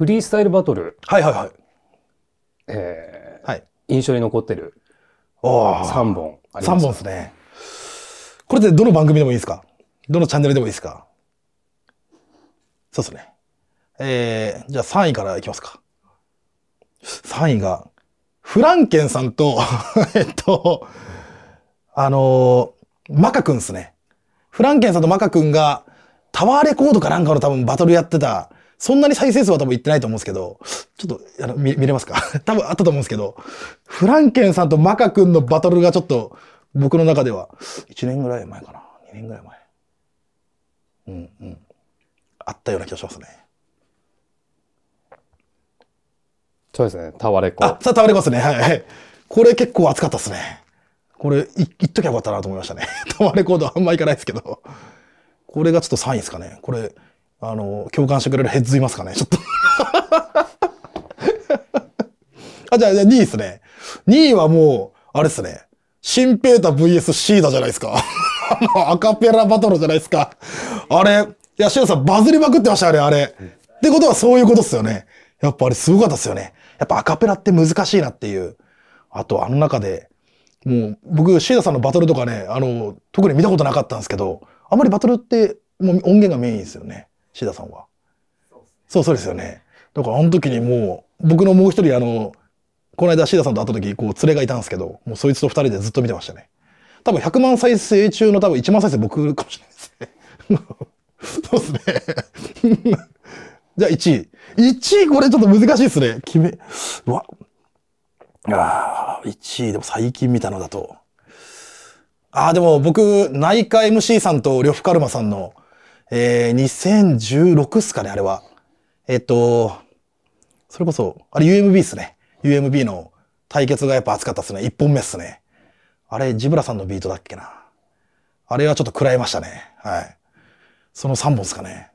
フリースタイルバトル。はいはいはい。えー、はい。印象に残ってる。お3本あ3本ですね。これってどの番組でもいいですかどのチャンネルでもいいですかそうっすね。えー、じゃあ3位からいきますか。3位が、フランケンさんと えっと、あのー、マカ君っすね。フランケンさんとマカ君が、タワーレコードかなんかの多分バトルやってたそんなに再生数は多分いってないと思うんですけど、ちょっと、あの、見見れますか 多分あったと思うんですけど、フランケンさんとマカ君のバトルがちょっと、僕の中では、1年ぐらい前かな。2年ぐらい前。うんうん。あったような気がしますね。そうですね。タワレコ。あ、さあタワレコですね。はいはい。これ結構熱かったですね。これ、い、言っときゃよかったなと思いましたね。タワレコードあんま行かないですけど。これがちょっと3位ですかね。これ、あの、共感してくれるヘッズいますかねちょっと あ、じゃあ、じゃあ2位ですね。2位はもう、あれですね。シンペータ VS シーダじゃないですか。あ アカペラバトルじゃないですか。あれ、いや、シーダさんバズりまくってましたあれ、あれ。ってことはそういうことっすよね。やっぱあれすごかったっすよね。やっぱアカペラって難しいなっていう。あと、あの中で、もう、僕、シーダさんのバトルとかね、あの、特に見たことなかったんですけど、あんまりバトルって、もう音源がメインですよね。志田さんは。そう、そうですよね。だからあの時にもう、僕のもう一人あの、この間シダさんと会った時、こう連れがいたんですけど、もうそいつと二人でずっと見てましたね。多分100万再生中の多分1万再生僕かもしれないですね。そうですね。じゃあ1位。1位これちょっと難しいですね。決め、うわ。ああ、1位でも最近見たのだと。ああ、でも僕、内科 MC さんと呂布カルマさんのえー、2016っすかね、あれは。えっと、それこそ、あれ UMB っすね。UMB の対決がやっぱ熱かったっすね。1本目っすね。あれ、ジブラさんのビートだっけな。あれはちょっと食らいましたね。はい。その3本っすかね。